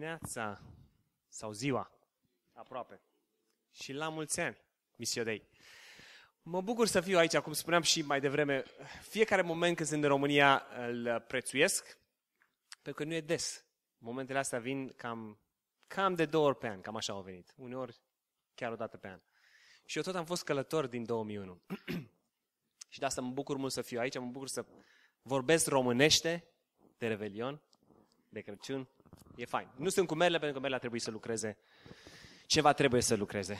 dimineața sau ziua, aproape. Și la mulți ani, misiodei. Mă bucur să fiu aici, cum spuneam și mai devreme. Fiecare moment când sunt în România îl prețuiesc, pentru că nu e des. Momentele astea vin cam, cam de două ori pe an, cam așa au venit. Uneori chiar o dată pe an. Și eu tot am fost călător din 2001. și de asta mă bucur mult să fiu aici, mă bucur să vorbesc românește de Revelion, de Crăciun, E fain. Nu sunt cu merele pentru că merele a trebuit să lucreze. Ceva trebuie să lucreze.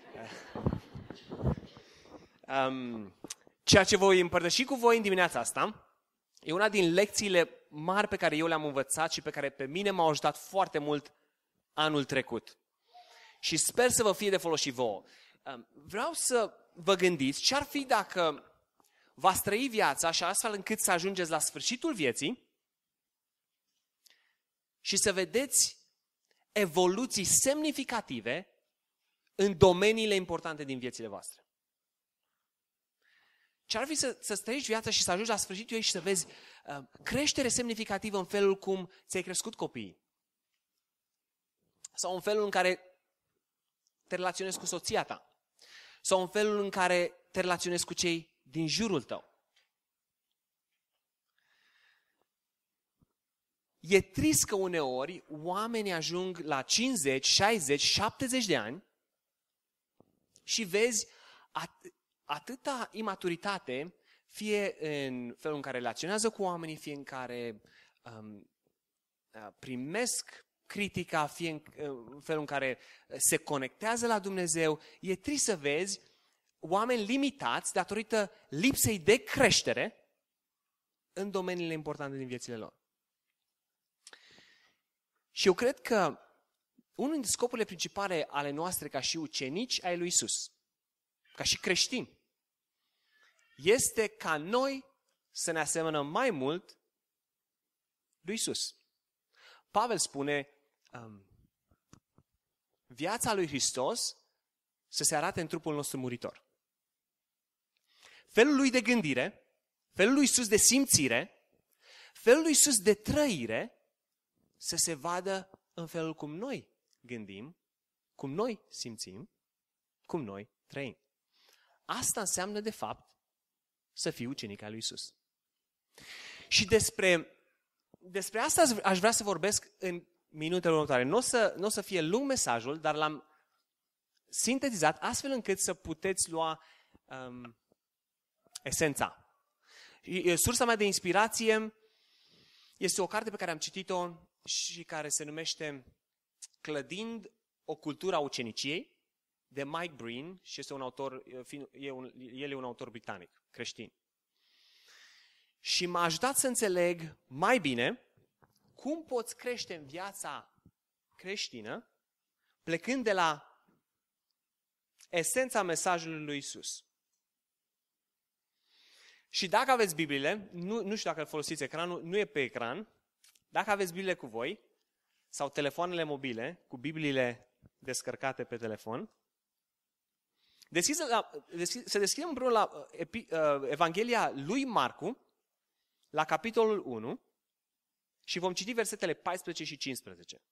Um, ceea ce voi împărtăși cu voi în dimineața asta e una din lecțiile mari pe care eu le-am învățat și pe care pe mine m-au ajutat foarte mult anul trecut. Și sper să vă fie de folos și vouă. Um, vreau să vă gândiți ce ar fi dacă v-ați trăi viața așa astfel încât să ajungeți la sfârșitul vieții și să vedeți evoluții semnificative în domeniile importante din viețile voastre. Ce ar fi să, să trăiești viața și să ajungi la sfârșitul ei și să vezi uh, creștere semnificativă în felul cum ți-ai crescut copiii? Sau în felul în care te relaționezi cu soția ta? Sau în felul în care te relaționezi cu cei din jurul tău? E trist că uneori oamenii ajung la 50, 60, 70 de ani și vezi at- atâta imaturitate, fie în felul în care relaționează cu oamenii, fie în care um, primesc critica, fie în, uh, în felul în care se conectează la Dumnezeu. E trist să vezi oameni limitați datorită lipsei de creștere în domeniile importante din viețile lor. Și eu cred că unul dintre scopurile principale ale noastre ca și ucenici ai lui Isus, ca și creștini, este ca noi să ne asemănăm mai mult lui Isus. Pavel spune, um, viața lui Hristos să se arate în trupul nostru muritor. Felul lui de gândire, felul lui Isus de simțire, felul lui Isus de trăire să se vadă în felul cum noi gândim, cum noi simțim, cum noi trăim. Asta înseamnă, de fapt, să fii ucenic al lui Isus. Și despre, despre asta aș vrea să vorbesc în minutele următoare. Nu o să, n-o să fie lung mesajul, dar l-am sintetizat astfel încât să puteți lua um, esența. Sursa mea de inspirație este o carte pe care am citit-o și care se numește Clădind o cultură a uceniciei, de Mike Breen și este un autor, el e un autor britanic, creștin. Și m-a ajutat să înțeleg mai bine cum poți crește în viața creștină plecând de la esența mesajului lui Isus. Și dacă aveți Biblie, nu, nu știu dacă îl folosiți ecranul, nu e pe ecran, dacă aveți Biblie cu voi sau telefoanele mobile cu Bibliile descărcate pe telefon, deschide la, deschide, să deschidem împreună la uh, epi, uh, Evanghelia lui Marcu, la capitolul 1, și vom citi versetele 14 și 15.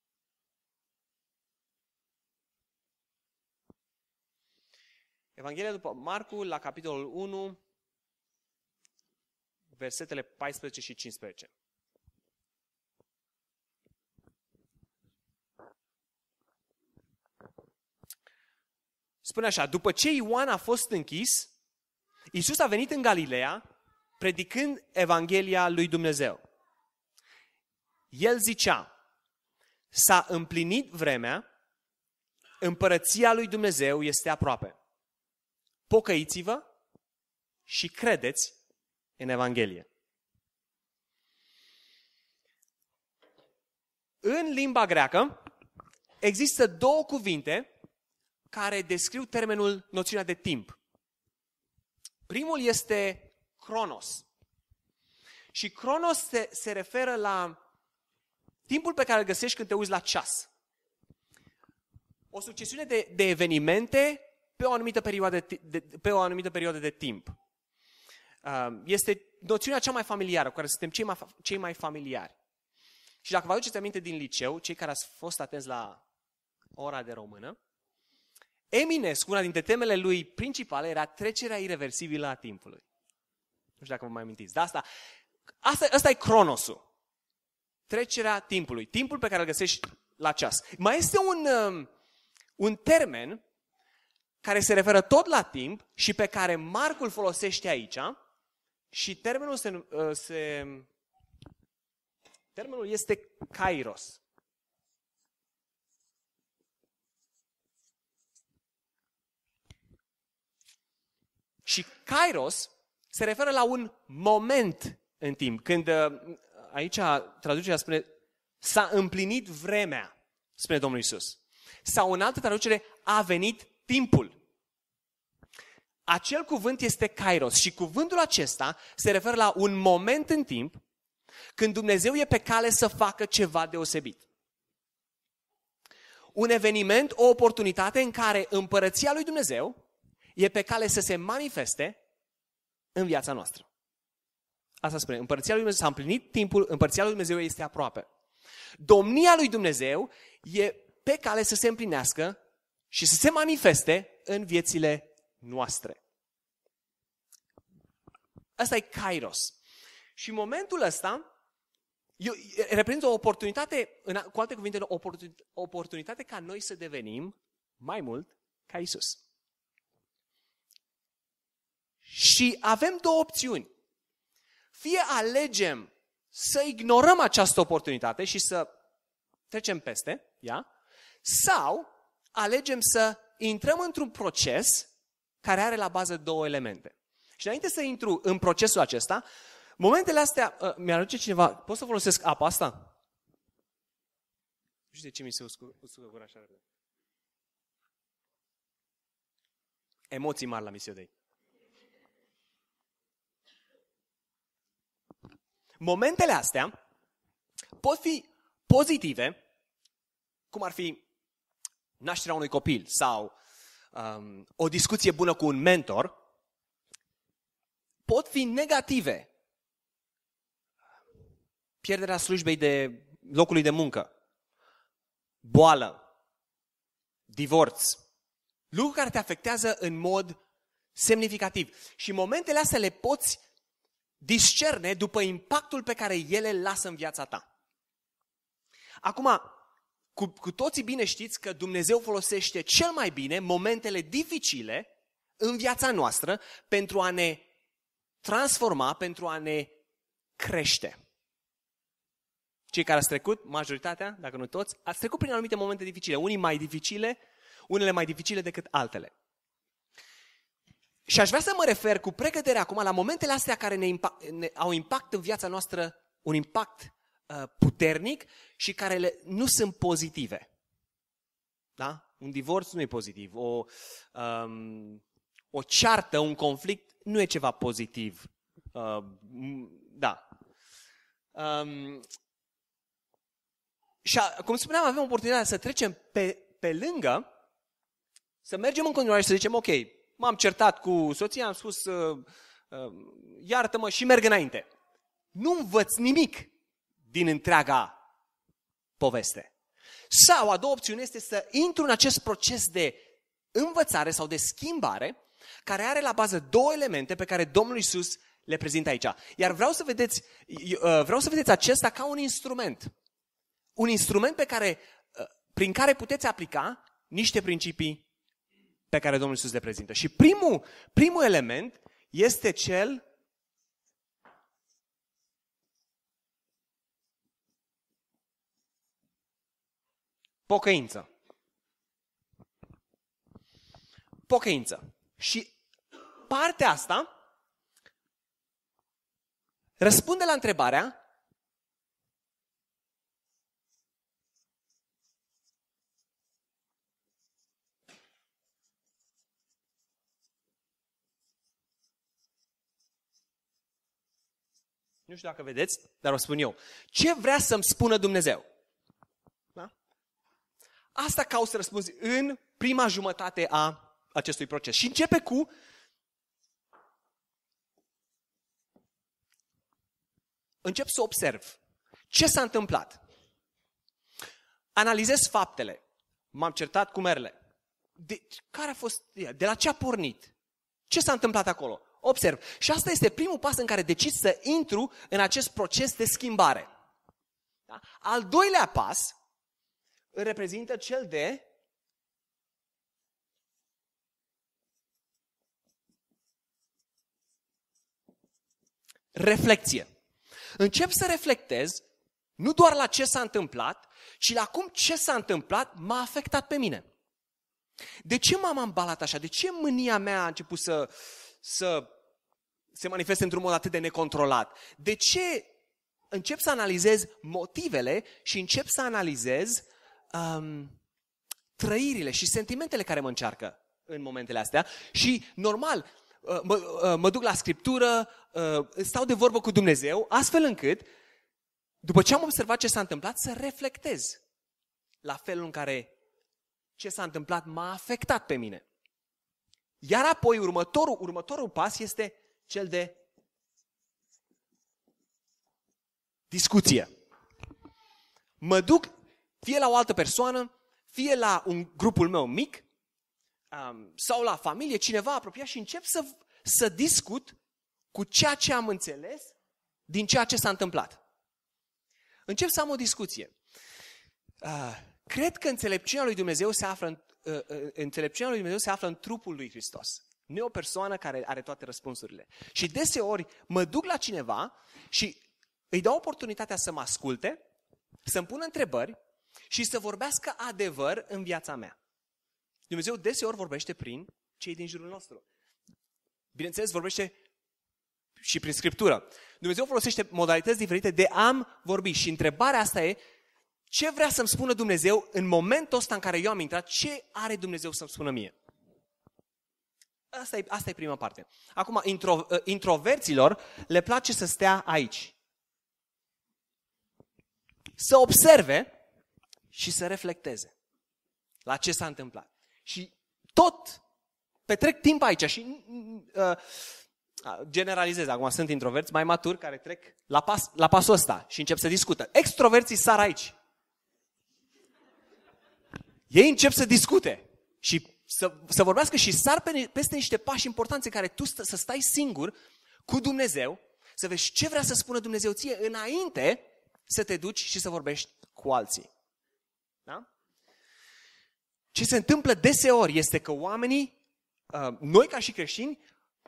Evanghelia după Marcu, la capitolul 1, versetele 14 și 15. spune așa, după ce Ioan a fost închis, Iisus a venit în Galileea predicând Evanghelia lui Dumnezeu. El zicea, s-a împlinit vremea, împărăția lui Dumnezeu este aproape. Pocăiți-vă și credeți în Evanghelie. În limba greacă există două cuvinte care descriu termenul, noțiunea de timp. Primul este cronos. Și cronos se, se referă la timpul pe care îl găsești când te uiți la ceas. O succesiune de, de evenimente pe o anumită perioadă de, de, pe o anumită perioadă de timp. Uh, este noțiunea cea mai familiară, cu care suntem cei mai, cei mai familiari. Și dacă vă aduceți aminte din liceu, cei care ați fost atenți la ora de română, Eminescu, una dintre temele lui principale era trecerea irreversibilă a timpului. Nu știu dacă vă mai amintiți. Dar asta, asta, asta e cronosul. Trecerea timpului. Timpul pe care îl găsești la ceas. Mai este un, um, un termen care se referă tot la timp și pe care Marcul folosește aici și termenul se, uh, se termenul este kairos. Kairos se referă la un moment în timp. Când uh, aici traducerea spune s-a împlinit vremea, spune Domnul Isus. Sau în altă traducere, a venit timpul. Acel cuvânt este kairos și cuvântul acesta se referă la un moment în timp când Dumnezeu e pe cale să facă ceva deosebit. Un eveniment, o oportunitate în care împărăția lui Dumnezeu e pe cale să se manifeste în viața noastră. Asta spune, împărăția lui Dumnezeu s-a împlinit timpul, împărăția lui Dumnezeu este aproape. Domnia lui Dumnezeu e pe cale să se împlinească și să se manifeste în viețile noastre. Asta e Kairos. Și în momentul ăsta eu, reprezintă o oportunitate, în, cu alte cuvinte, o oportunitate ca noi să devenim mai mult ca Isus. Și avem două opțiuni. Fie alegem să ignorăm această oportunitate și să trecem peste ea, sau alegem să intrăm într-un proces care are la bază două elemente. Și înainte să intru în procesul acesta, momentele astea, uh, mi-aduce cineva, pot să folosesc apa asta? Nu știu de ce mi se uscă, uscă gura așa Emoții mari la misiunea de ei. Momentele astea pot fi pozitive, cum ar fi nașterea unui copil sau um, o discuție bună cu un mentor, pot fi negative. Pierderea slujbei de locului de muncă, boală, divorț, lucruri care te afectează în mod semnificativ. Și momentele astea le poți discerne după impactul pe care ele îl lasă în viața ta. Acum, cu, cu toții bine știți că Dumnezeu folosește cel mai bine momentele dificile în viața noastră pentru a ne transforma, pentru a ne crește. Cei care ați trecut, majoritatea, dacă nu toți, ați trecut prin anumite momente dificile, unii mai dificile, unele mai dificile decât altele. Și aș vrea să mă refer cu pregătere acum la momentele astea care ne, impact, ne au impact în viața noastră, un impact uh, puternic și care le, nu sunt pozitive. Da? Un divorț nu e pozitiv, o, um, o ceartă, un conflict nu e ceva pozitiv. Uh, da. Um, și a, cum spuneam, avem oportunitatea să trecem pe, pe lângă, să mergem în continuare și să zicem, ok, m-am certat cu soția, am spus, uh, uh, iartă-mă și merg înainte. Nu învăț nimic din întreaga poveste. Sau a doua opțiune este să intru în acest proces de învățare sau de schimbare care are la bază două elemente pe care Domnul Isus le prezintă aici. Iar vreau să vedeți, uh, vreau să vedeți acesta ca un instrument. Un instrument pe care, uh, prin care puteți aplica niște principii pe care Domnul Iisus le prezintă. Și primul, primul element este cel pocăință. Pocăință. Și partea asta răspunde la întrebarea Nu știu dacă vedeți, dar o spun eu. Ce vrea să-mi spună Dumnezeu? Da? Asta caut să răspunzi în prima jumătate a acestui proces. Și începe cu încep să observ ce s-a întâmplat. Analizez faptele. M-am certat cu merele, De, care a fost De la ce a pornit? Ce s-a întâmplat acolo? observ. Și asta este primul pas în care decizi să intru în acest proces de schimbare. Da? Al doilea pas îl reprezintă cel de reflexie. Încep să reflectez nu doar la ce s-a întâmplat, ci la cum ce s-a întâmplat m-a afectat pe mine. De ce m-am ambalat așa? De ce mânia mea a început să uh, să se manifeste într-un mod atât de necontrolat? De ce încep să analizez motivele și încep să analizez um, trăirile și sentimentele care mă încearcă în momentele astea și, normal, uh, mă, uh, mă duc la scriptură, uh, stau de vorbă cu Dumnezeu, astfel încât, după ce am observat ce s-a întâmplat, să reflectez la felul în care ce s-a întâmplat m-a afectat pe mine. Iar apoi următorul, următorul pas este cel de discuție. Mă duc fie la o altă persoană, fie la un grupul meu mic, um, sau la familie, cineva apropiat și încep să, să discut cu ceea ce am înțeles din ceea ce s-a întâmplat. Încep să am o discuție. Uh, cred că înțelepciunea lui Dumnezeu se află Uh, uh, înțelepciunea lui Dumnezeu se află în trupul lui Hristos. Nu e o persoană care are toate răspunsurile. Și deseori mă duc la cineva și îi dau oportunitatea să mă asculte, să-mi pună întrebări și să vorbească adevăr în viața mea. Dumnezeu deseori vorbește prin cei din jurul nostru. Bineînțeles, vorbește și prin Scriptură. Dumnezeu folosește modalități diferite de am vorbi și întrebarea asta e ce vrea să-mi spună Dumnezeu în momentul ăsta în care eu am intrat? Ce are Dumnezeu să-mi spună mie? Asta e, asta e prima parte. Acum, intro, ă, introverților le place să stea aici. Să observe și să reflecteze la ce s-a întâmplat. Și tot petrec timp aici și uh, generalizez. Acum sunt introverți mai maturi care trec la, pas, la pasul ăsta și încep să discută. Extroverții sar aici ei încep să discute și să, să vorbească și sar pe, peste niște pași importanți în care tu stă, să stai singur cu Dumnezeu, să vezi ce vrea să spună Dumnezeu ție înainte să te duci și să vorbești cu alții. Da? Ce se întâmplă deseori este că oamenii, uh, noi ca și creștini,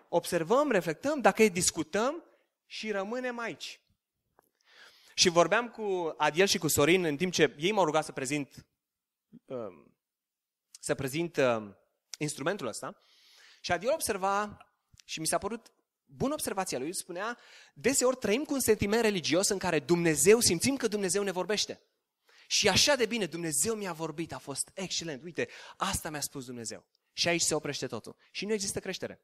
observăm, reflectăm, dacă îi discutăm și rămânem aici. Și vorbeam cu Adiel și cu Sorin în timp ce ei m-au rugat să prezint Um, să prezint instrumentul ăsta. Și Adiol observa, și mi s-a părut bună observația lui, spunea, deseori trăim cu un sentiment religios în care Dumnezeu, simțim că Dumnezeu ne vorbește. Și așa de bine, Dumnezeu mi-a vorbit, a fost excelent. Uite, asta mi-a spus Dumnezeu. Și aici se oprește totul. Și nu există creștere.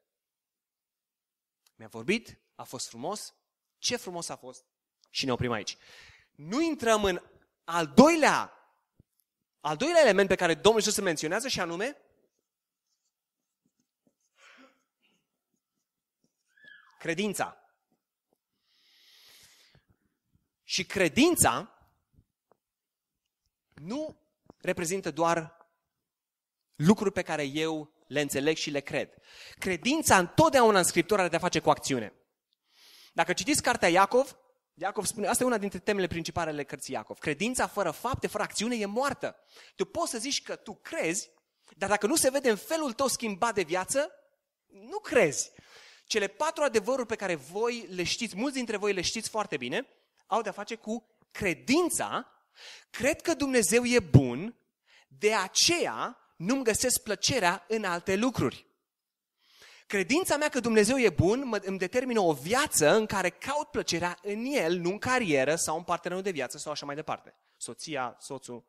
Mi-a vorbit, a fost frumos, ce frumos a fost și ne oprim aici. Nu intrăm în al doilea al doilea element pe care Domnul Iisus îl menționează și anume credința. Și credința nu reprezintă doar lucruri pe care eu le înțeleg și le cred. Credința întotdeauna în Scriptură are de-a face cu acțiune. Dacă citiți cartea Iacov, Iacov spune, asta e una dintre temele principale ale cărții Iacov. Credința fără fapte, fără acțiune, e moartă. Tu poți să zici că tu crezi, dar dacă nu se vede în felul tău schimbat de viață, nu crezi. Cele patru adevăruri pe care voi le știți, mulți dintre voi le știți foarte bine, au de-a face cu credința. Cred că Dumnezeu e bun, de aceea nu-mi găsesc plăcerea în alte lucruri. Credința mea că Dumnezeu e bun mă, îmi determină o viață în care caut plăcerea în El, nu în carieră sau în partenerul de viață sau așa mai departe. Soția, soțul.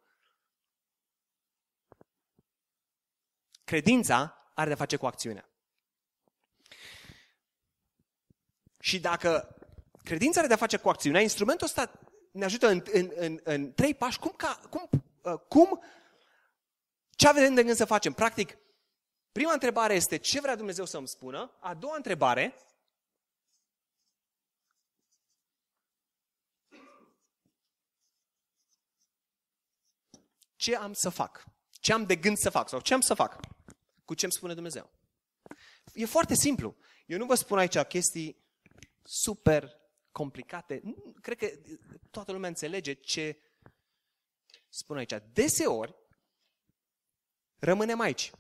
Credința are de face cu acțiunea. Și dacă credința are de-a face cu acțiunea, instrumentul ăsta ne ajută în, în, în, în trei pași cum, ca, cum, uh, cum ce avem de gând să facem. Practic, Prima întrebare este ce vrea Dumnezeu să-mi spună? A doua întrebare ce am să fac? Ce am de gând să fac? Sau ce am să fac? Cu ce îmi spune Dumnezeu? E foarte simplu. Eu nu vă spun aici chestii super complicate. Cred că toată lumea înțelege ce spun aici. Deseori rămânem aici.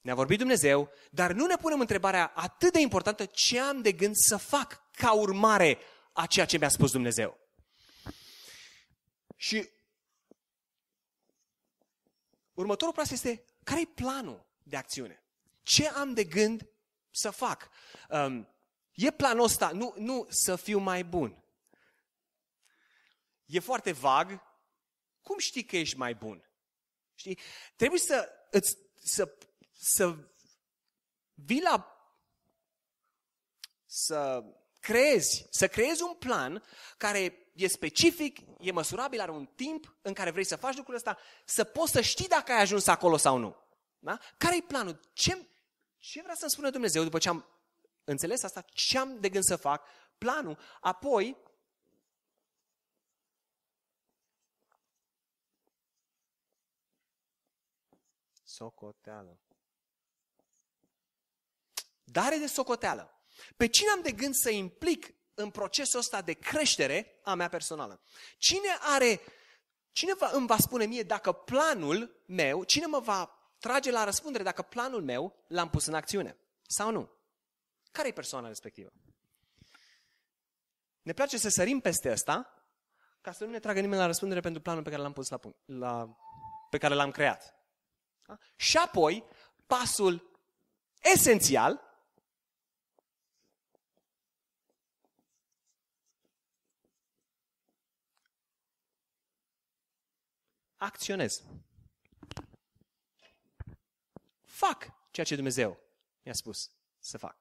Ne-a vorbit Dumnezeu, dar nu ne punem întrebarea atât de importantă ce am de gând să fac ca urmare a ceea ce mi-a spus Dumnezeu. Și următorul pas este care e planul de acțiune? Ce am de gând să fac? Um, e planul ăsta, nu, nu să fiu mai bun. E foarte vag. Cum știi că ești mai bun? Știi? Trebuie să, îți, să să vii la să creezi, să creezi un plan care e specific, e măsurabil, are un timp în care vrei să faci lucrul ăsta, să poți să știi dacă ai ajuns acolo sau nu. Da? Care e planul? Ce, ce vrea să-mi spună Dumnezeu după ce am înțeles asta? Ce am de gând să fac? Planul. Apoi, socoteală dare de socoteală. Pe cine am de gând să implic în procesul ăsta de creștere a mea personală? Cine are, cine va, îmi va spune mie dacă planul meu, cine mă va trage la răspundere dacă planul meu l-am pus în acțiune sau nu? Care e persoana respectivă? Ne place să sărim peste asta ca să nu ne tragă nimeni la răspundere pentru planul pe care l-am pus la punct, la, pe care l-am creat. Da? Și apoi, pasul esențial acționez. Fac ceea ce Dumnezeu mi-a spus să fac.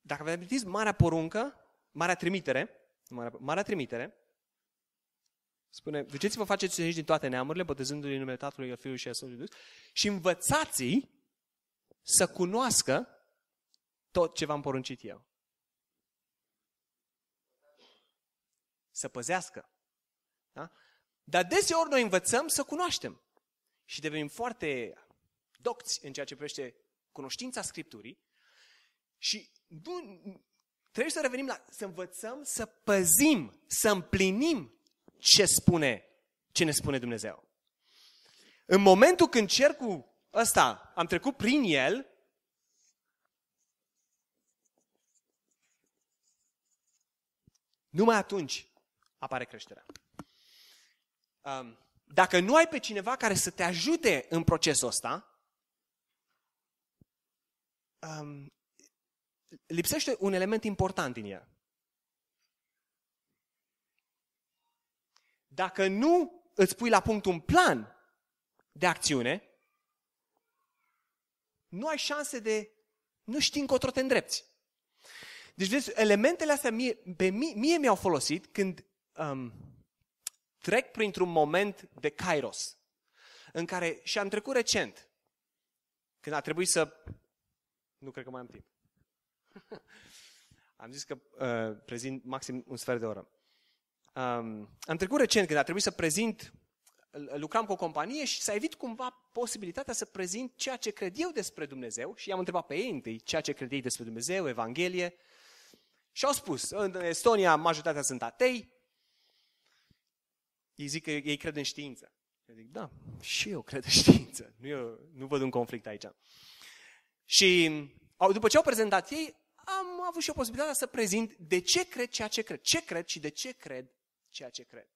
Dacă vă amintiți, marea poruncă, marea trimitere, marea, marea trimitere, spune, duceți-vă, faceți aici din toate neamurile, botezându i în numele Tatălui, al Fiului și al Sfântului și învățați să cunoască tot ce v-am poruncit eu. Să păzească. Dar deseori noi învățăm să cunoaștem și devenim foarte docți în ceea ce privește cunoștința Scripturii și nu, trebuie să revenim la, să învățăm să păzim, să împlinim ce spune, ce ne spune Dumnezeu. În momentul când cercul ăsta, am trecut prin el, numai atunci apare creșterea um, dacă nu ai pe cineva care să te ajute în procesul ăsta, um, lipsește un element important din el. Dacă nu îți pui la punct un plan de acțiune, nu ai șanse de... nu știi încotro te îndrepți. Deci, vezi, elementele astea mie, pe mie, mie mi-au folosit când um, trec printr-un moment de kairos, în care, și am trecut recent, când a trebuit să... Nu cred că mai am timp. am zis că uh, prezint maxim un sfert de oră. Um, am trecut recent când a trebuit să prezint, lucram cu o companie și să evit cumva posibilitatea să prezint ceea ce cred eu despre Dumnezeu și i-am întrebat pe ei întâi ceea ce cred ei despre Dumnezeu, Evanghelie și au spus, în Estonia majoritatea sunt atei, ei zic că ei cred în știință. Eu zic, da, și eu cred în știință. Nu, eu, nu văd un conflict aici. Și au, după ce au prezentat ei, am avut și o posibilitatea să prezint de ce cred ceea ce cred, ce cred și de ce cred ceea ce cred.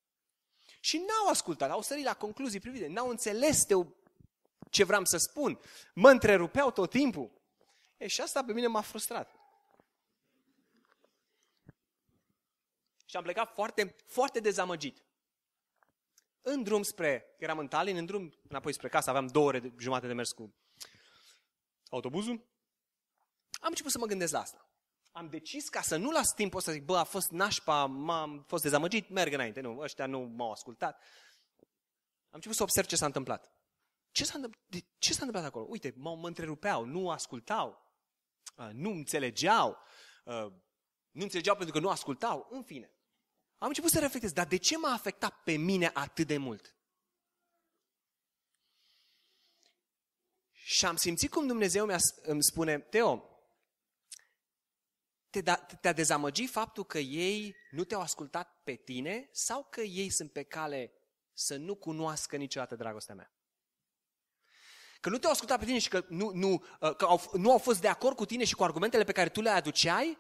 Și n-au ascultat, au sărit la concluzii privite, n-au înțeles de ce vreau să spun. Mă întrerupeau tot timpul. E, și asta pe mine m-a frustrat. Și am plecat foarte, foarte dezamăgit în drum spre, că eram în Tallinn, în drum înapoi spre casă, aveam două ore de, jumate de mers cu autobuzul, am început să mă gândesc la asta. Am decis ca să nu las timp să zic, bă, a fost nașpa, m-am fost dezamăgit, merg înainte. Nu, ăștia nu m-au ascultat. Am început să observ ce s-a întâmplat. Ce s-a întâmplat, de, ce s-a întâmplat acolo? Uite, mă, mă întrerupeau, nu ascultau, uh, nu înțelegeau, uh, nu înțelegeau pentru că nu ascultau, în fine am început să reflectez, dar de ce m-a afectat pe mine atât de mult? Și am simțit cum Dumnezeu mi-a, îmi spune, Teo, te da, te-a dezamăgit faptul că ei nu te-au ascultat pe tine sau că ei sunt pe cale să nu cunoască niciodată dragostea mea? Că nu te-au ascultat pe tine și că, nu, nu, uh, că au, nu au fost de acord cu tine și cu argumentele pe care tu le aduceai?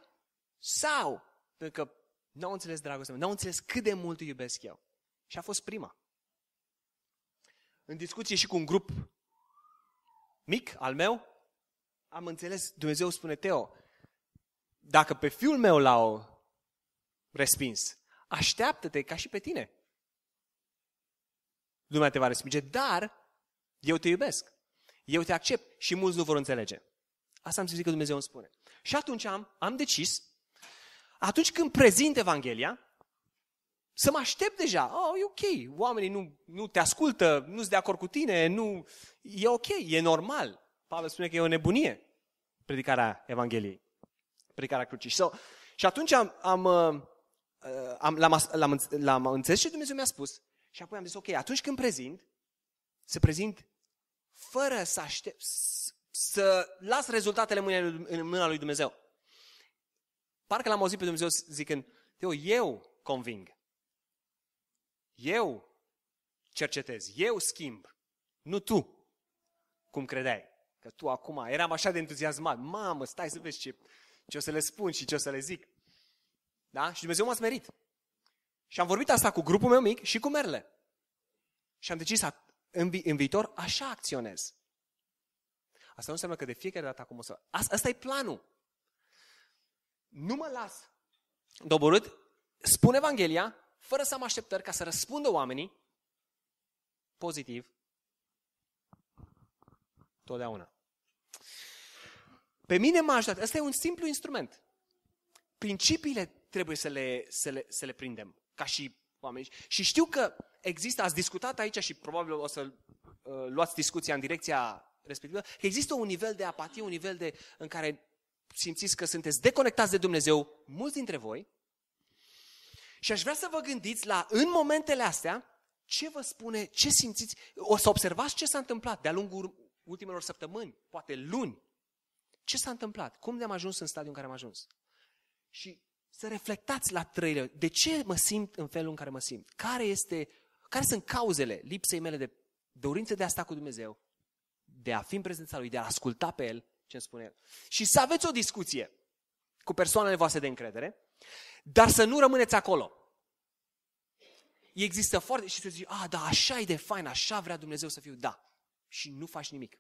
Sau pentru că nu au înțeles dragostea mea, nu au înțeles cât de mult îi iubesc eu. Și a fost prima. În discuție și cu un grup mic al meu, am înțeles, Dumnezeu spune, Teo, dacă pe fiul meu l-au respins, așteaptă-te ca și pe tine. Lumea te va respinge, dar eu te iubesc. Eu te accept și mulți nu vor înțelege. Asta am simțit că Dumnezeu îmi spune. Și atunci am, am decis atunci când prezint Evanghelia, să mă aștept deja. Oh, e ok, oamenii nu, nu te ascultă, nu sunt de acord cu tine, nu... E ok, e normal. Pavel spune că e o nebunie predicarea Evangheliei, predicarea crucii. So, și atunci am, am, uh, uh, am, l-am, l-am, l-am înțeles și Dumnezeu mi-a spus. Și apoi am zis, ok, atunci când prezint, să prezint fără să aștept, să las rezultatele în mâna lui Dumnezeu. Parcă l-am auzit pe Dumnezeu zicând, Teo, eu conving. Eu cercetez, eu schimb, nu tu, cum credeai. Că tu acum eram așa de entuziasmat. Mamă, stai să vezi ce, ce o să le spun și ce o să le zic. Da? Și Dumnezeu m-a smerit. Și am vorbit asta cu grupul meu mic și cu merle. Și am decis în, vi- în viitor așa acționez. Asta nu înseamnă că de fiecare dată acum o să... Asta, asta e planul nu mă las doborât, spun Evanghelia, fără să am așteptări ca să răspundă oamenii pozitiv totdeauna. Pe mine m-a ajutat. Ăsta e un simplu instrument. Principiile trebuie să le, să le, să le prindem, ca și oameni. Și știu că există, ați discutat aici și probabil o să uh, luați discuția în direcția respectivă, că există un nivel de apatie, un nivel de, în care simțiți că sunteți deconectați de Dumnezeu, mulți dintre voi, și aș vrea să vă gândiți la, în momentele astea, ce vă spune, ce simțiți, o să observați ce s-a întâmplat de-a lungul ultimelor săptămâni, poate luni. Ce s-a întâmplat? Cum ne-am ajuns în stadiul în care am ajuns? Și să reflectați la trăile. De ce mă simt în felul în care mă simt? Care, este, care sunt cauzele lipsei mele de dorință de a sta cu Dumnezeu, de a fi în prezența Lui, de a asculta pe El ce spune el. Și să aveți o discuție cu persoanele voastre de încredere, dar să nu rămâneți acolo. Există foarte... Și tu zici, a, ah, da, așa e de fain, așa vrea Dumnezeu să fiu. Da. Și nu faci nimic.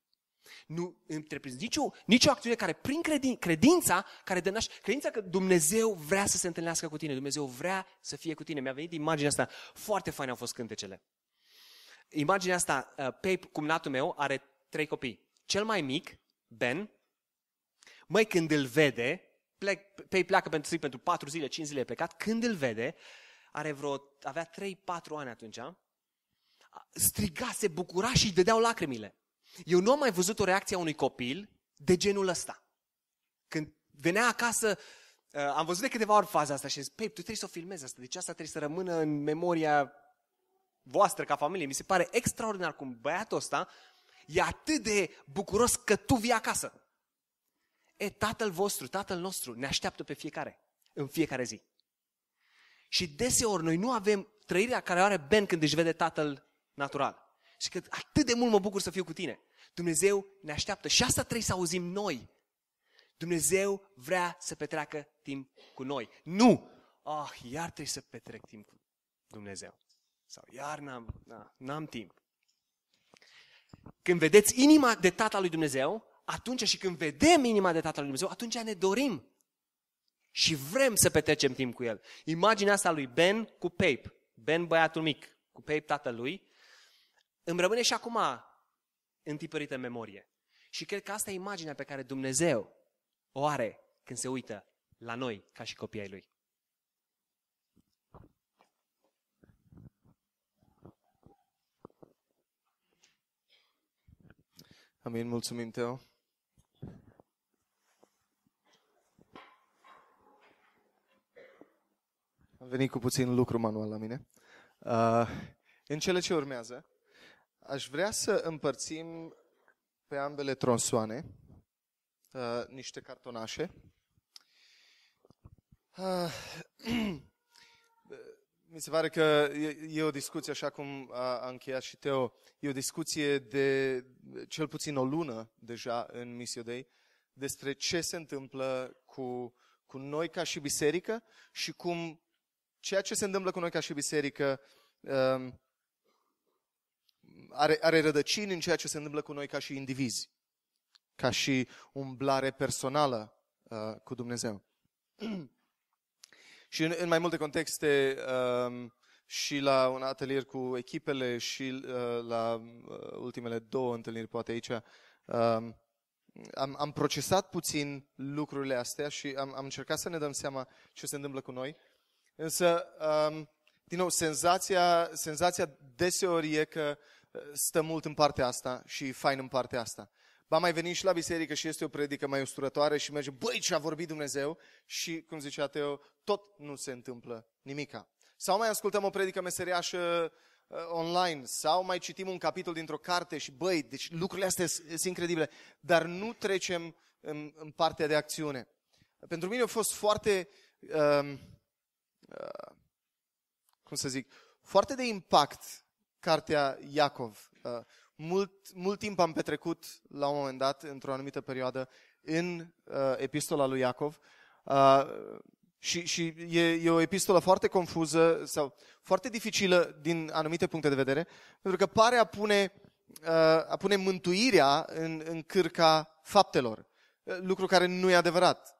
Nu întreprinzi nicio, nicio acțiune care, prin credin, credința, care dă naș, credința că Dumnezeu vrea să se întâlnească cu tine, Dumnezeu vrea să fie cu tine. Mi-a venit imaginea asta, foarte faine au fost cântecele. Imaginea asta, uh, pe cumnatul meu are trei copii. Cel mai mic, Ben, Măi, când îl vede, plec, pe pleacă pentru zi, pentru 4 zile, 5 zile plecat, când îl vede, are vreo, avea 3-4 ani atunci, striga, se bucura și îi dădeau lacrimile. Eu nu am mai văzut o reacție a unui copil de genul ăsta. Când venea acasă, am văzut de câteva ori faza asta și zis, păi, tu trebuie să o filmezi asta, deci asta trebuie să rămână în memoria voastră ca familie. Mi se pare extraordinar cum băiatul ăsta e atât de bucuros că tu vii acasă. E, tatăl vostru, tatăl nostru ne așteaptă pe fiecare, în fiecare zi. Și deseori noi nu avem trăirea care o are Ben când își vede tatăl natural. Și că atât de mult mă bucur să fiu cu tine. Dumnezeu ne așteaptă și asta trebuie să auzim noi. Dumnezeu vrea să petreacă timp cu noi. Nu! Ah, iar trebuie să petrec timp cu Dumnezeu. Sau iar n-am, na, n-am timp. Când vedeți inima de Tata lui Dumnezeu, atunci și când vedem inima de Tatăl lui Dumnezeu, atunci ne dorim și vrem să petrecem timp cu el. Imaginea asta lui Ben cu Pape, Ben băiatul mic, cu Pape tatălui, îmi rămâne și acum întipărită în memorie. Și cred că asta e imaginea pe care Dumnezeu o are când se uită la noi ca și copii ai Lui. Amin, mulțumim, Teo. Am venit cu puțin lucru manual la mine. Uh, în cele ce urmează, aș vrea să împărțim pe ambele tronsoane uh, niște cartonașe. Uh, mi se pare că e, e o discuție, așa cum a, a încheiat și Teo, e o discuție de cel puțin o lună deja în Missio Dei despre ce se întâmplă cu, cu noi ca și biserică și cum ceea ce se întâmplă cu noi ca și biserică um, are, are rădăcini în ceea ce se întâmplă cu noi ca și indivizi, ca și umblare personală uh, cu Dumnezeu. și în, în mai multe contexte, um, și la un atelier cu echipele, și uh, la uh, ultimele două întâlniri, poate aici, um, am, am procesat puțin lucrurile astea și am, am încercat să ne dăm seama ce se întâmplă cu noi Însă, um, din nou, senzația, senzația deseori e că uh, stă mult în partea asta și e fain în partea asta. Ba mai venim și la biserică și este o predică mai usturătoare și merge, băi, ce a vorbit Dumnezeu și, cum zicea Teo, tot nu se întâmplă nimica. Sau mai ascultăm o predică meseriașă uh, online, sau mai citim un capitol dintr-o carte și, băi, deci lucrurile astea sunt incredibile, dar nu trecem în, în partea de acțiune. Pentru mine a fost foarte... Uh, Uh, cum să zic, foarte de impact cartea Iacov. Uh, mult, mult timp am petrecut, la un moment dat, într-o anumită perioadă, în uh, epistola lui Iacov. Uh, și și e, e o epistolă foarte confuză sau foarte dificilă din anumite puncte de vedere, pentru că pare a pune, uh, a pune mântuirea în, în cârca faptelor, uh, lucru care nu e adevărat.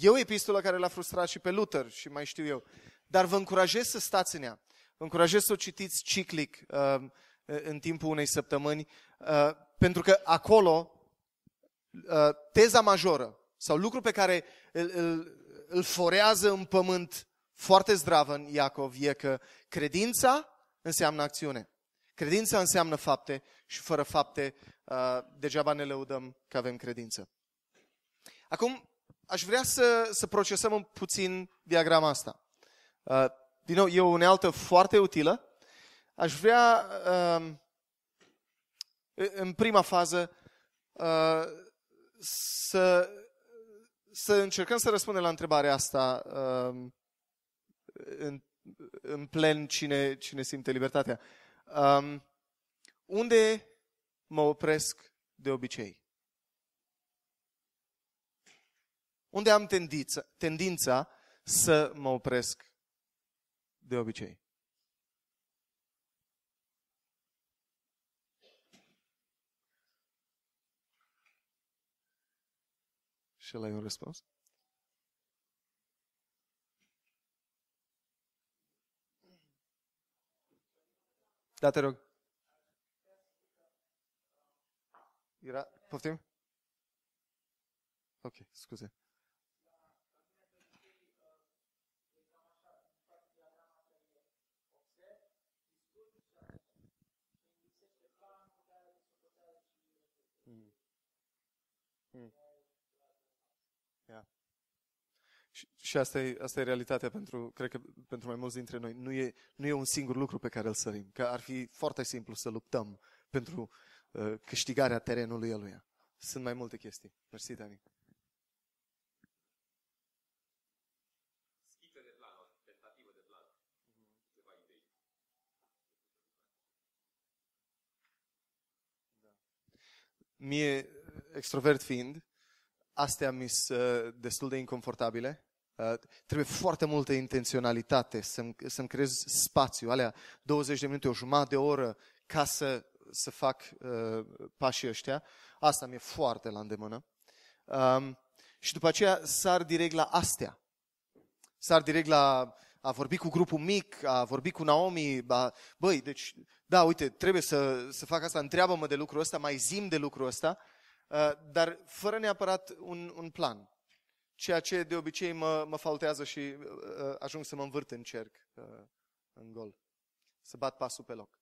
E o epistolă care l-a frustrat și pe Luther și mai știu eu. Uh, dar vă încurajez să stați în ea. Vă încurajez să o citiți ciclic uh, uh, în timpul unei săptămâni, uh, pentru că acolo teza majoră sau lucru pe care îl, îl, îl forează în pământ foarte zdravă în Iacov e că credința înseamnă acțiune. Credința înseamnă fapte și fără fapte degeaba ne lăudăm că avem credință. Acum, aș vrea să, să procesăm un puțin diagrama asta. Uh, din nou, e o unealtă foarte utilă. Aș vrea, um, în prima fază, uh, să, să încercăm să răspundem la întrebarea asta um, în, în plen cine, cine simte libertatea. Um, unde mă opresc de obicei? Unde am tendința, tendința să mă opresc de obicei. Și la un răspuns? Da, te rog. Era... Poftim? Ok, scuze. Și asta e, asta e realitatea pentru, cred că pentru mai mulți dintre noi. Nu e, nu e un singur lucru pe care îl sărim, că ar fi foarte simplu să luptăm pentru uh, câștigarea terenului eluia. Sunt mai multe chestii. Mersi, Dani. Da. mie, extrovert fiind, astea mi sunt uh, destul de inconfortabile Uh, trebuie foarte multă intenționalitate să-mi, să creez spațiu, alea 20 de minute, o jumătate de oră, ca să, să fac uh, pașii ăștia. Asta mi-e foarte la îndemână. Um, și după aceea sar direct la astea. Sar direct la a vorbi cu grupul mic, a vorbi cu Naomi, a, băi, deci, da, uite, trebuie să, să fac asta, întreabă-mă de lucrul ăsta, mai zim de lucrul ăsta, uh, dar fără neapărat un, un plan ceea ce de obicei mă, mă faltează și uh, uh, ajung să mă învârt în cerc, uh, în gol, să bat pasul pe loc.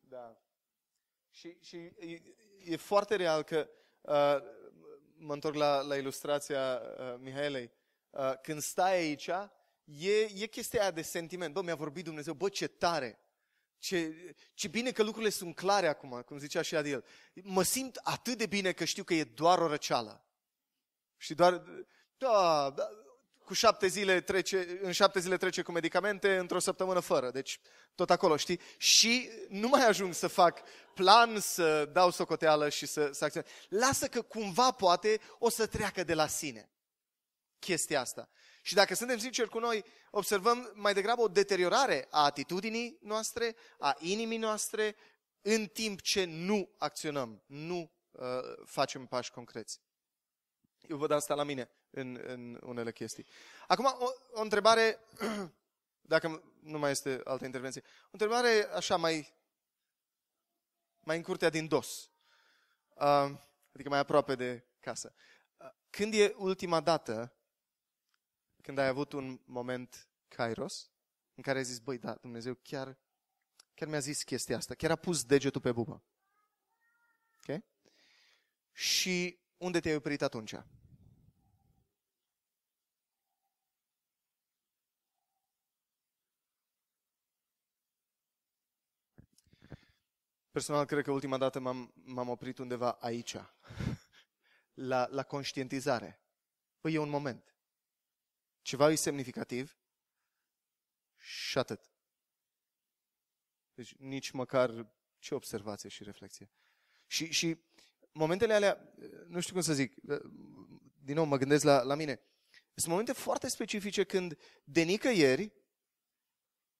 Da. Și, și e, e foarte real că, uh, mă întorc la, la ilustrația uh, Mihaelei, uh, când stai aici, e, e chestia aia de sentiment. Bă, mi-a vorbit Dumnezeu, bă, ce tare! Ce, ce bine că lucrurile sunt clare acum, cum zicea și Adil. Mă simt atât de bine că știu că e doar o răceală. Și doar, da, da cu șapte zile trece, în șapte zile trece cu medicamente, într-o săptămână fără. Deci tot acolo, știi? Și nu mai ajung să fac plan, să dau socoteală și să, să acționez. Lasă că cumva poate o să treacă de la sine chestia asta. Și dacă suntem sinceri cu noi, observăm mai degrabă o deteriorare a atitudinii noastre, a inimii noastre, în timp ce nu acționăm, nu uh, facem pași concreți. Eu văd asta la mine în, în unele chestii. Acum, o, o întrebare, dacă nu mai este altă intervenție, o întrebare așa mai, mai în curtea din dos, uh, adică mai aproape de casă. Uh, când e ultima dată când ai avut un moment kairos, în care ai zis, băi, da, Dumnezeu chiar, chiar mi-a zis chestia asta, chiar a pus degetul pe bubă. Ok? Și unde te-ai oprit atunci? Personal, cred că ultima dată m-am, m-am oprit undeva aici, la, la conștientizare. Păi e un moment ceva e semnificativ și atât. Deci nici măcar ce observație și reflexie. Și, și momentele alea, nu știu cum să zic, din nou mă gândesc la, la mine, sunt momente foarte specifice când de nicăieri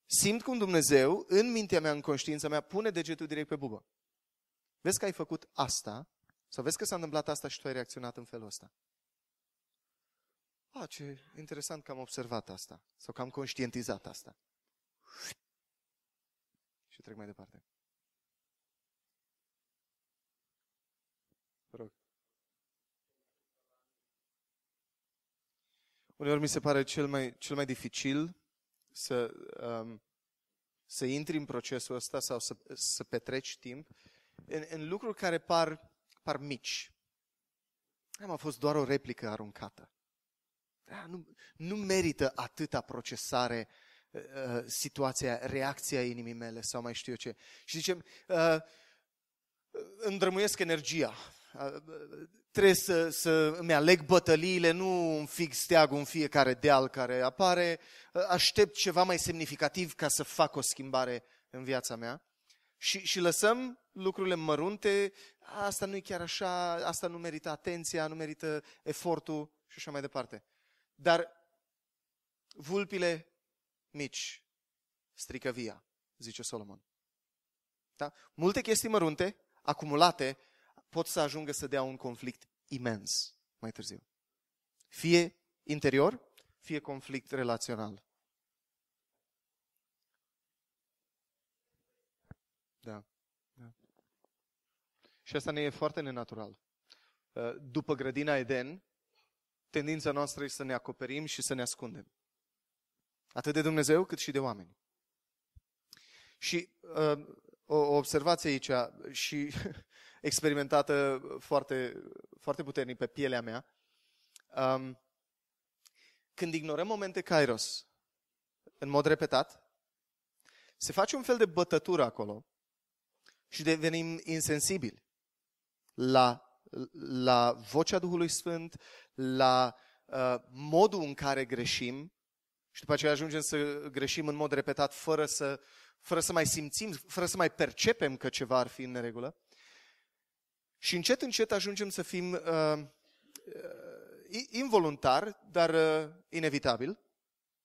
simt cum Dumnezeu, în mintea mea, în conștiința mea, pune degetul direct pe bubă. Vezi că ai făcut asta, sau vezi că s-a întâmplat asta și tu ai reacționat în felul ăsta. A, ce interesant că am observat asta. Sau că am conștientizat asta. Și trec mai departe. Vă rog. Uneori mi se pare cel mai, cel mai dificil să, um, să intri în procesul ăsta sau să, să petreci timp în, în lucruri care par, par mici. Am a fost doar o replică aruncată. Da, nu, nu merită atâta procesare uh, uh, situația, reacția inimii mele sau mai știu eu ce. Și zicem, uh, îndrămuiesc energia, uh, uh, trebuie să, să îmi aleg bătăliile, nu un fix steagul în fiecare deal care apare, aștept ceva mai semnificativ ca să fac o schimbare în viața mea și, și lăsăm lucrurile mărunte, asta nu e chiar așa, asta nu merită atenția, nu merită efortul și așa mai departe. Dar vulpile mici strică via, zice Solomon. Da? Multe chestii mărunte, acumulate, pot să ajungă să dea un conflict imens mai târziu. Fie interior, fie conflict relațional. Da. da. Și asta ne e foarte nenatural. După grădina Eden, tendința noastră este să ne acoperim și să ne ascundem. Atât de Dumnezeu cât și de oameni. Și uh, o, o observație aici și experimentată foarte, foarte puternic pe pielea mea. Um, când ignorăm momente kairos în mod repetat, se face un fel de bătătură acolo și devenim insensibili la la vocea Duhului Sfânt, la uh, modul în care greșim și după aceea ajungem să greșim în mod repetat fără să, fără să mai simțim, fără să mai percepem că ceva ar fi în neregulă. Și încet, încet ajungem să fim uh, uh involuntar, dar uh, inevitabil,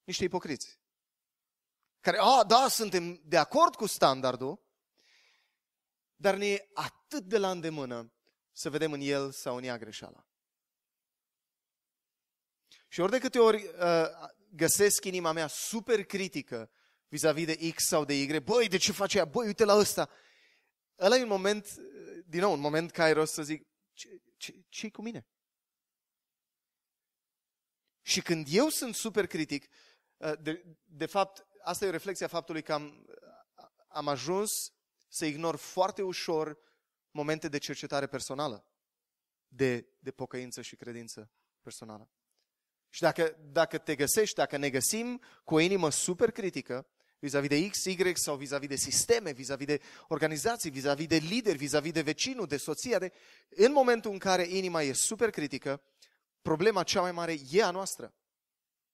niște ipocriți. Care, a, da, suntem de acord cu standardul, dar ne e atât de la îndemână să vedem în el sau în ea greșeala. Și ori de câte ori uh, găsesc inima mea super critică vis-a-vis de X sau de Y, băi, de ce face ea? Băi, uite la ăsta! Ăla e un moment, uh, din nou, un moment rost să zic, ce, ce, ce cu mine? Și când eu sunt super critic, uh, de, de fapt, asta e o reflexie a faptului că am, uh, am ajuns să ignor foarte ușor momente de cercetare personală, de, de pocăință și credință personală. Și dacă, dacă te găsești, dacă ne găsim cu o inimă super critică, vis-a-vis de X, Y sau vis-a-vis de sisteme, vis-a-vis de organizații, vis-a-vis de lideri, vis-a-vis de vecinul, de soția, de... în momentul în care inima e super critică, problema cea mai mare e a noastră.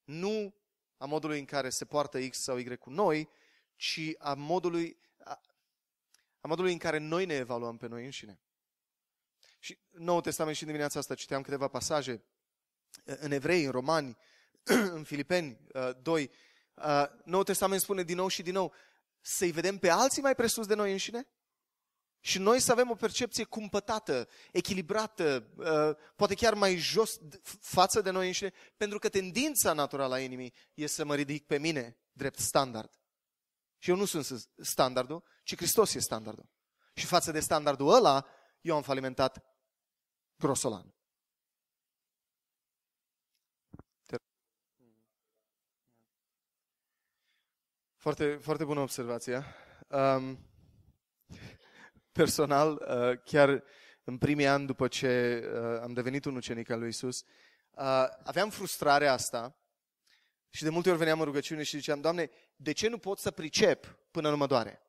Nu a modului în care se poartă X sau Y cu noi, ci a modului a modului în care noi ne evaluăm pe noi înșine. Și Noul Testament și în dimineața asta citeam câteva pasaje în Evrei, în Romani, în Filipeni 2. Noul Testament spune din nou și din nou să-i vedem pe alții mai presus de noi înșine și noi să avem o percepție cumpătată, echilibrată, poate chiar mai jos față de noi înșine, pentru că tendința naturală a inimii e să mă ridic pe mine drept standard. Și eu nu sunt standardul, ci Hristos e standardul. Și față de standardul ăla, eu am falimentat grosolan. Foarte, foarte bună observație. Um, personal, uh, chiar în primii ani după ce uh, am devenit un ucenic al lui Isus, uh, aveam frustrarea asta și de multe ori veneam în rugăciune și ziceam, Doamne, de ce nu pot să pricep până nu mă doare?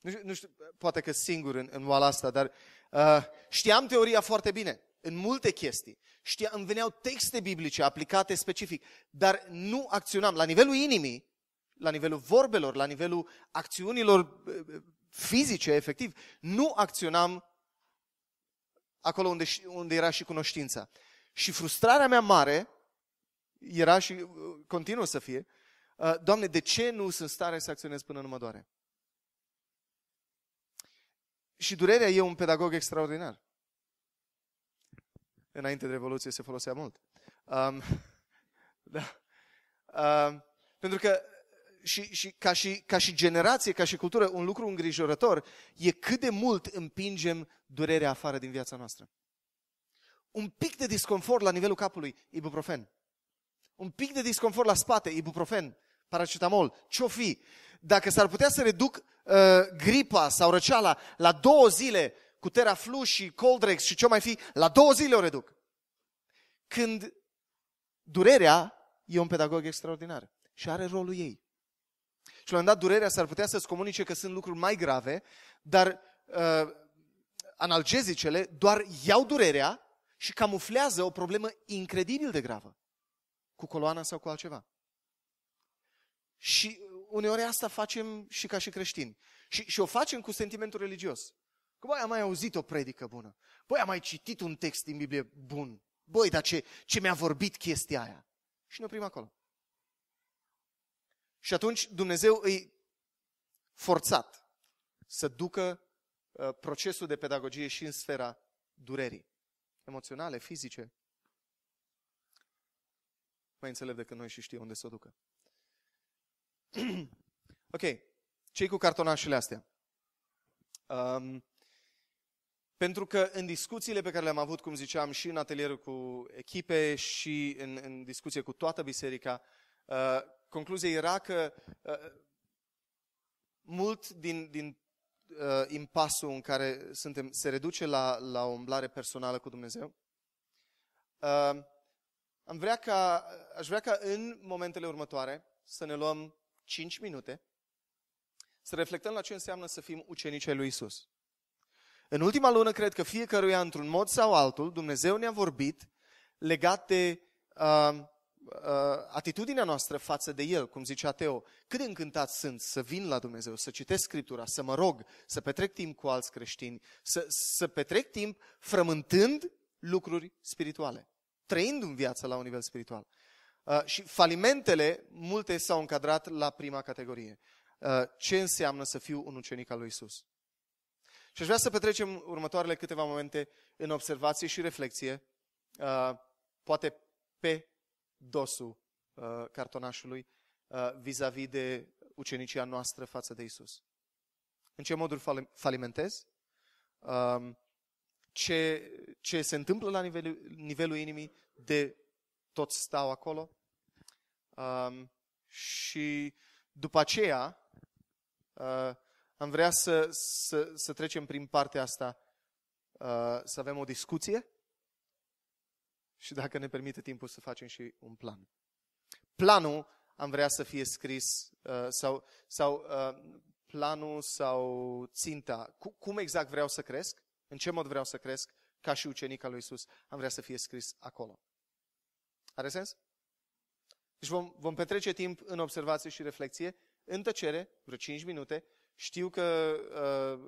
Nu știu, nu știu poate că singur în, în oala asta, dar uh, știam teoria foarte bine, în multe chestii. Știa, îmi veneau texte biblice aplicate specific, dar nu acționam. La nivelul inimii, la nivelul vorbelor, la nivelul acțiunilor uh, fizice, efectiv, nu acționam acolo unde, unde era și cunoștința. Și frustrarea mea mare era și uh, continuă să fie, uh, Doamne, de ce nu sunt stare să acționez până nu mă doare? Și durerea e un pedagog extraordinar. Înainte de Revoluție se folosea mult. Um, da. Um, pentru că și, și, ca, și, ca și generație, ca și cultură, un lucru îngrijorător e cât de mult împingem durerea afară din viața noastră. Un pic de disconfort la nivelul capului, ibuprofen. Un pic de disconfort la spate, ibuprofen, paracetamol, ce-o fi. Dacă s-ar putea să reduc Uh, gripa sau răceala la două zile cu Teraflu și Coldrex și ce mai fi, la două zile o reduc. Când durerea e un pedagog extraordinar și are rolul ei. Și la un moment dat durerea s-ar putea să-ți comunice că sunt lucruri mai grave, dar uh, analgezicele doar iau durerea și camuflează o problemă incredibil de gravă. Cu coloana sau cu altceva. Și uneori asta facem și ca și creștini. Și, și o facem cu sentimentul religios. Că băi, am mai auzit o predică bună. Băi, am mai citit un text din Biblie bun. Băi, dar ce, ce mi-a vorbit chestia aia? Și ne oprim acolo. Și atunci Dumnezeu îi forțat să ducă uh, procesul de pedagogie și în sfera durerii. Emoționale, fizice. Mai înțeleg decât noi și știe unde să o ducă ok, cei cu cartonașele astea. Um, pentru că în discuțiile pe care le-am avut, cum ziceam, și în atelierul cu echipe și în, în discuție cu toată biserica, uh, concluzia era că uh, mult din, din uh, impasul în care suntem se reduce la, la o umblare personală cu Dumnezeu. Uh, am vrea ca, aș vrea ca în momentele următoare să ne luăm 5 minute să reflectăm la ce înseamnă să fim ucenici ai lui Isus. În ultima lună, cred că fiecăruia, într-un mod sau altul, Dumnezeu ne-a vorbit legat de uh, uh, atitudinea noastră față de El, cum zicea Teo. Cât de încântat sunt să vin la Dumnezeu, să citesc Scriptura, să mă rog, să petrec timp cu alți creștini, să, să petrec timp frământând lucruri spirituale, trăind în viață la un nivel spiritual. Uh, și falimentele, multe s-au încadrat la prima categorie. Uh, ce înseamnă să fiu un ucenic al lui Isus? Și aș vrea să petrecem următoarele câteva momente în observație și reflexie, uh, poate pe dosul cartonașului, vis-a-vis -vis de ucenicia noastră față de Isus. În ce moduri falimentez? Um, ce, ce se întâmplă la nivelul, nivelul inimii? De tot stau acolo? Um, și după aceea uh, am vrea să, să, să trecem prin partea asta, uh, să avem o discuție și dacă ne permite timpul să facem și un plan. Planul am vrea să fie scris uh, sau, sau uh, planul sau ținta, cu, cum exact vreau să cresc, în ce mod vreau să cresc ca și ucenic al lui Isus, am vrea să fie scris acolo. Are sens? Deci vom, vom petrece timp în observație și reflexie, în tăcere, vreo 5 minute. Știu că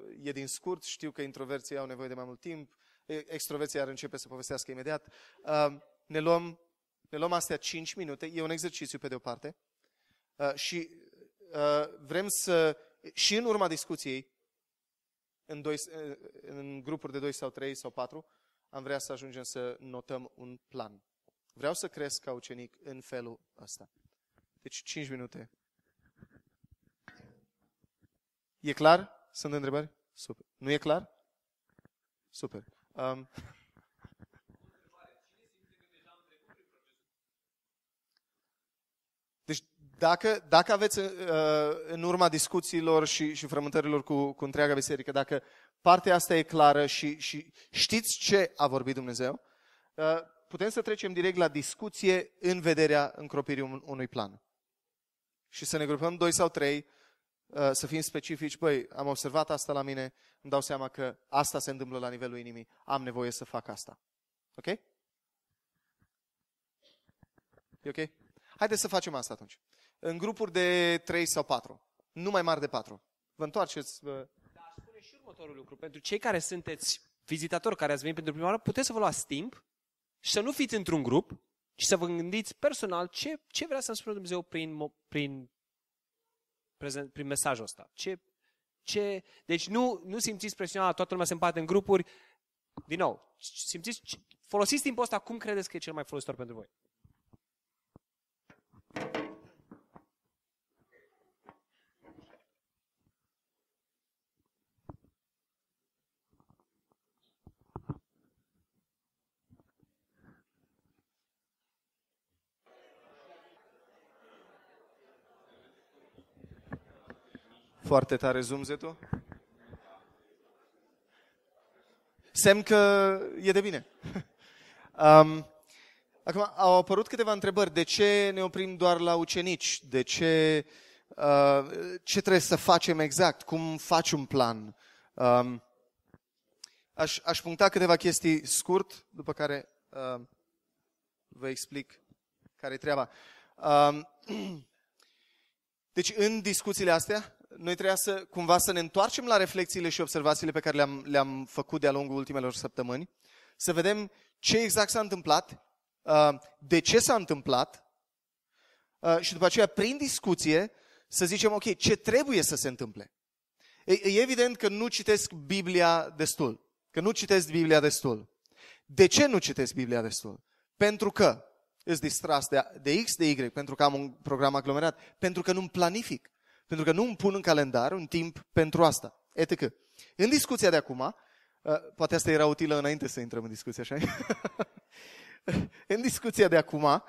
uh, e din scurt, știu că introverții au nevoie de mai mult timp, extroverții ar începe să povestească imediat. Uh, ne, luăm, ne luăm astea 5 minute, e un exercițiu pe de o parte uh, și uh, vrem să, și în urma discuției, în, doi, uh, în grupuri de 2 sau 3 sau 4, am vrea să ajungem să notăm un plan. Vreau să cresc ca ucenic în felul ăsta. Deci 5 minute. E clar? Sunt întrebări? Super. Nu e clar? Super. Um, Deci dacă, dacă aveți uh, în urma discuțiilor și, și frământărilor cu, cu întreaga biserică, dacă partea asta e clară și, și știți ce a vorbit Dumnezeu, uh, putem să trecem direct la discuție în vederea încropirii unui plan. Și să ne grupăm doi sau trei, uh, să fim specifici, băi, am observat asta la mine, îmi dau seama că asta se întâmplă la nivelul inimii, am nevoie să fac asta. Ok? E ok? Haideți să facem asta atunci. În grupuri de trei sau patru, Nu mai mari de patru. Vă întoarceți. Vă... Dar spune și următorul lucru. Pentru cei care sunteți vizitatori care ați venit pentru prima oară, puteți să vă luați timp și să nu fiți într-un grup, și să vă gândiți personal ce, ce vrea să-mi spună Dumnezeu prin, prin, prin, prin mesajul ăsta. Ce, ce, deci nu, nu simțiți presiunea, toată lumea se împarte în grupuri. Din nou, simțiți, folosiți timpul ăsta cum credeți că e cel mai folositor pentru voi. foarte tare zumzetul? Semn că e de bine. Um, acum, au apărut câteva întrebări. De ce ne oprim doar la ucenici? De ce, uh, ce trebuie să facem exact? Cum faci un plan? Um, aș, aș puncta câteva chestii scurt, după care uh, vă explic care e treaba. Um, deci, în discuțiile astea, noi trebuia să, cumva să ne întoarcem la reflexiile și observațiile pe care le-am, le-am făcut de-a lungul ultimelor săptămâni, să vedem ce exact s-a întâmplat, uh, de ce s-a întâmplat uh, și după aceea, prin discuție, să zicem, ok, ce trebuie să se întâmple. E, e evident că nu citesc Biblia destul. Că nu citesc Biblia destul. De ce nu citesc Biblia destul? Pentru că îți distras de, de X, de Y, pentru că am un program aglomerat, pentru că nu-mi planific, pentru că nu îmi pun în calendar un timp pentru asta. Etică. În discuția de acum, uh, poate asta era utilă înainte să intrăm în discuție, așa În discuția de acum,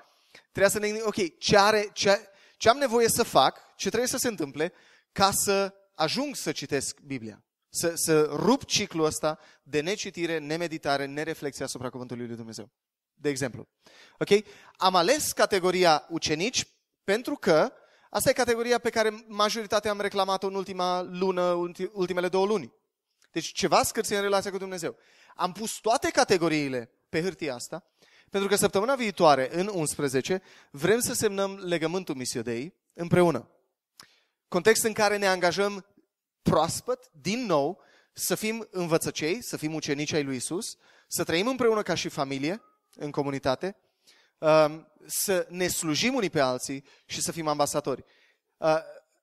trebuie să ne gândim, ok, ce, are, ce, ce am nevoie să fac, ce trebuie să se întâmple ca să ajung să citesc Biblia. Să, să rup ciclul ăsta de necitire, nemeditare, nereflexie asupra Cuvântului Lui Dumnezeu. De exemplu. Ok? Am ales categoria ucenici pentru că Asta e categoria pe care majoritatea am reclamat-o în ultima lună, ultimele două luni. Deci ceva scârție în relația cu Dumnezeu. Am pus toate categoriile pe hârtia asta, pentru că săptămâna viitoare, în 11, vrem să semnăm legământul misiodei împreună. Context în care ne angajăm proaspăt, din nou, să fim învățăcei, să fim ucenici ai lui Isus, să trăim împreună ca și familie, în comunitate, Um, să ne slujim unii pe alții și să fim ambasatori. Uh,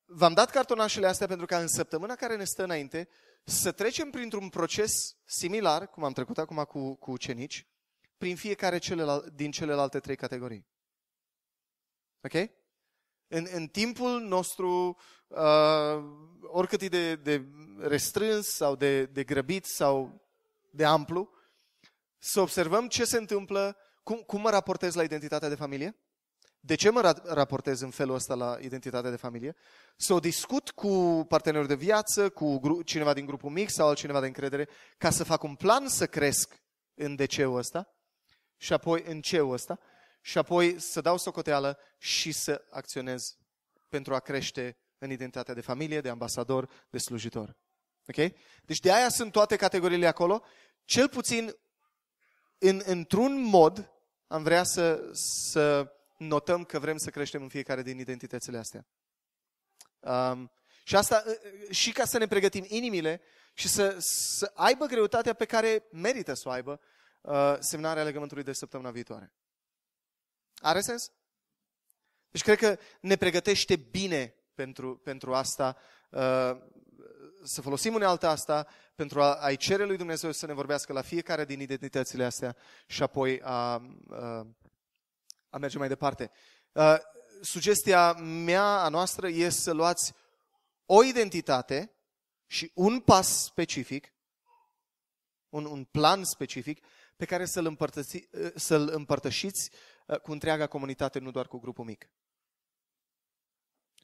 v-am dat cartonașele astea pentru ca în săptămâna care ne stă înainte să trecem printr-un proces similar, cum am trecut acum cu, cu ucenici, prin fiecare celelal- din celelalte trei categorii. Ok? În, în timpul nostru, uh, oricât e de, de restrâns sau de, de grăbit sau de amplu, să observăm ce se întâmplă cum, cum mă raportez la identitatea de familie? De ce mă raportez în felul ăsta la identitatea de familie? Să o discut cu partenerul de viață, cu cineva din grupul mic sau altcineva de încredere, ca să fac un plan să cresc în de ce ăsta și apoi în ce ăsta și apoi să dau socoteală și să acționez pentru a crește în identitatea de familie, de ambasador, de slujitor. Ok? Deci de aia sunt toate categoriile acolo, cel puțin în, într-un mod am vrea să, să notăm că vrem să creștem în fiecare din identitățile astea. Um, și asta uh, uh, și ca să ne pregătim inimile și să, să aibă greutatea pe care merită să o aibă uh, semnarea legământului de săptămâna viitoare. Are sens? Deci cred că ne pregătește bine pentru, pentru asta uh, să folosim unealta asta pentru a, i cere lui Dumnezeu să ne vorbească la fiecare din identitățile astea și apoi a, a, a merge mai departe. A, sugestia mea, a noastră, e să luați o identitate și un pas specific, un, un plan specific, pe care să-l, împărtăți, să-l împărtășiți cu întreaga comunitate, nu doar cu grupul mic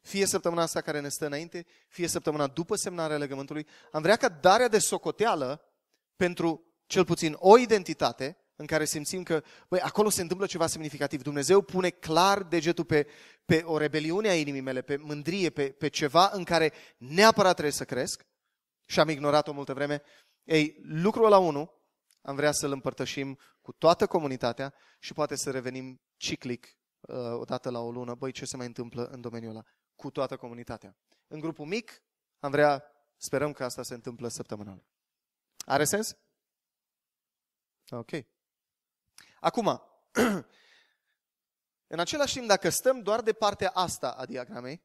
fie săptămâna asta care ne stă înainte, fie săptămâna după semnarea legământului, am vrea ca darea de socoteală pentru cel puțin o identitate în care simțim că, băi, acolo se întâmplă ceva semnificativ. Dumnezeu pune clar degetul pe, pe o rebeliune a inimii mele, pe mândrie, pe, pe ceva în care neapărat trebuie să cresc și am ignorat-o multă vreme. Ei, lucrul la unu, am vrea să-l împărtășim cu toată comunitatea și poate să revenim ciclic uh, odată la o lună, băi, ce se mai întâmplă în domeniul ăla cu toată comunitatea. În grupul mic, am vrea, sperăm că asta se întâmplă săptămânal. Are sens? Ok. Acum, în același timp, dacă stăm doar de partea asta a diagramei,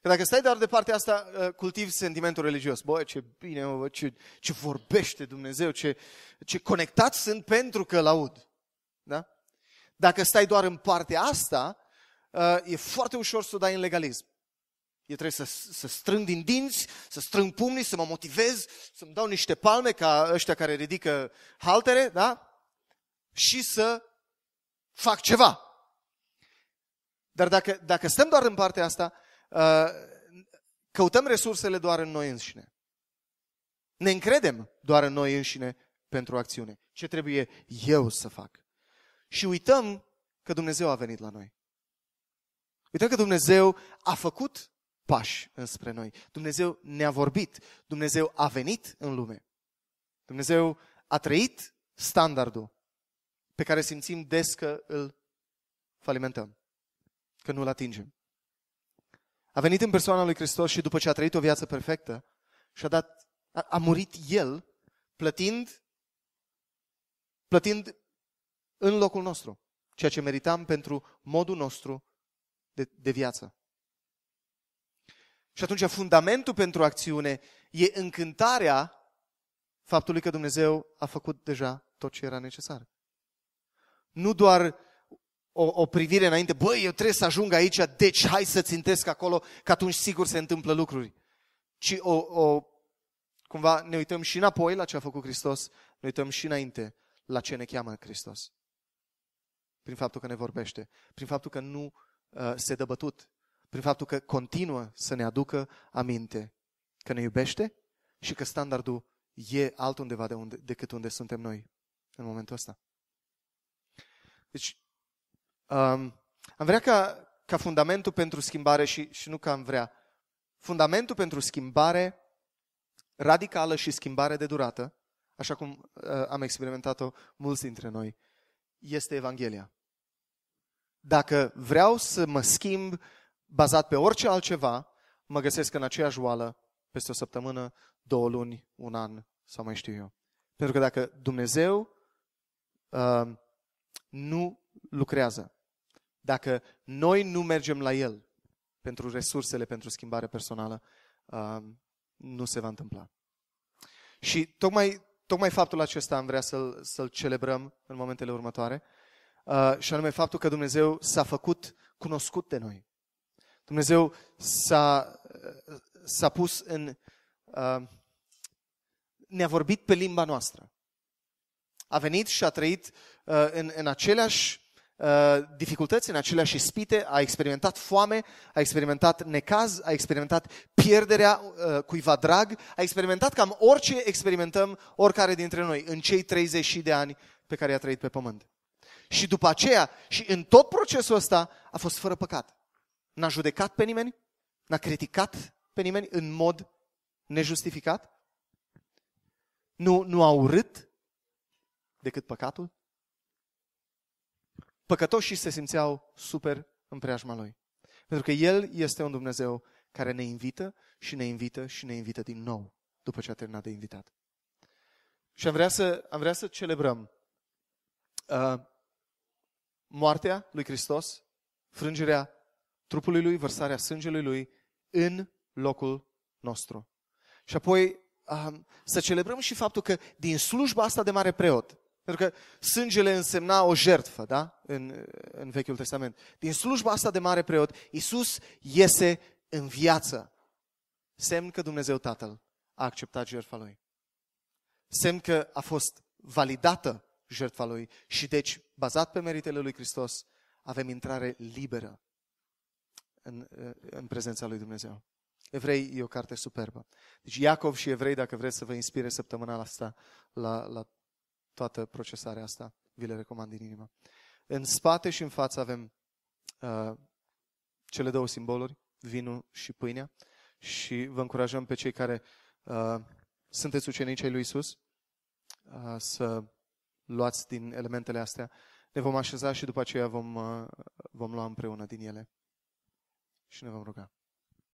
că dacă stai doar de partea asta, ă, cultivi sentimentul religios. Bă, ce bine, bă, ce, ce vorbește Dumnezeu, ce, ce conectat sunt pentru că laud. Da? Dacă stai doar în partea asta, ă, e foarte ușor să o dai în legalism. Eu trebuie să, să strâng din dinți, să strâng pumnii, să mă motivez, să-mi dau niște palme ca ăștia care ridică haltere, da? Și să fac ceva. Dar dacă, dacă stăm doar în partea asta, uh, căutăm resursele doar în noi înșine. Ne încredem doar în noi înșine pentru acțiune. Ce trebuie eu să fac? Și uităm că Dumnezeu a venit la noi. Uităm că Dumnezeu a făcut pași înspre noi. Dumnezeu ne-a vorbit, Dumnezeu a venit în lume. Dumnezeu a trăit standardul pe care simțim des că îl falimentăm, că nu-l atingem. A venit în persoana lui Hristos și după ce a trăit o viață perfectă și a dat, a, a murit El plătind, plătind în locul nostru ceea ce meritam pentru modul nostru de, de viață. Și atunci fundamentul pentru acțiune e încântarea faptului că Dumnezeu a făcut deja tot ce era necesar. Nu doar o, o privire înainte, băi, eu trebuie să ajung aici, deci hai să țintesc acolo, că atunci sigur se întâmplă lucruri. Ci o, o, cumva ne uităm și înapoi la ce a făcut Hristos, ne uităm și înainte la ce ne cheamă Hristos. Prin faptul că ne vorbește, prin faptul că nu uh, se dă bătut prin faptul că continuă să ne aducă aminte că ne iubește și că standardul e altundeva de unde, decât unde suntem noi în momentul ăsta. Deci, um, am vrea ca, ca fundamentul pentru schimbare și, și nu că am vrea, fundamentul pentru schimbare radicală și schimbare de durată, așa cum uh, am experimentat-o mulți dintre noi, este Evanghelia. Dacă vreau să mă schimb bazat pe orice altceva, mă găsesc în aceeași oală peste o săptămână, două luni, un an sau mai știu eu. Pentru că dacă Dumnezeu uh, nu lucrează, dacă noi nu mergem la El pentru resursele, pentru schimbare personală, uh, nu se va întâmpla. Și tocmai, tocmai faptul acesta am vrea să-l, să-l celebrăm în momentele următoare, uh, și anume faptul că Dumnezeu s-a făcut cunoscut de noi. Dumnezeu s-a, s-a pus în. Uh, ne-a vorbit pe limba noastră. A venit și a trăit uh, în, în aceleași uh, dificultăți, în aceleași ispite, a experimentat foame, a experimentat necaz, a experimentat pierderea uh, cuiva drag, a experimentat cam orice experimentăm oricare dintre noi în cei 30 de ani pe care i-a trăit pe pământ. Și după aceea, și în tot procesul ăsta, a fost fără păcat n-a judecat pe nimeni, n-a criticat pe nimeni în mod nejustificat, nu, nu a urât decât păcatul. Păcătoșii se simțeau super în preajma lui. Pentru că El este un Dumnezeu care ne invită și ne invită și ne invită din nou după ce a terminat de invitat. Și am vrea să, am vrea să celebrăm uh, moartea lui Hristos, frângerea trupului lui, vărsarea sângelui lui în locul nostru. Și apoi să celebrăm și faptul că din slujba asta de mare preot, pentru că sângele însemna o jertfă, da? În, în Vechiul Testament. Din slujba asta de mare preot, Iisus iese în viață. Semn că Dumnezeu Tatăl a acceptat jertfa lui. Semn că a fost validată jertfa lui și deci, bazat pe meritele lui Hristos, avem intrare liberă în, în prezența lui Dumnezeu. Evrei e o carte superbă. Deci Iacov și Evrei, dacă vreți să vă inspire săptămâna asta, la, la toată procesarea asta, vi le recomand din inimă. În spate și în față avem uh, cele două simboluri, vinul și pâinea și vă încurajăm pe cei care uh, sunteți ucenici ai lui Isus uh, să luați din elementele astea. Ne vom așeza și după aceea vom, uh, vom lua împreună din ele și ne vom ruga.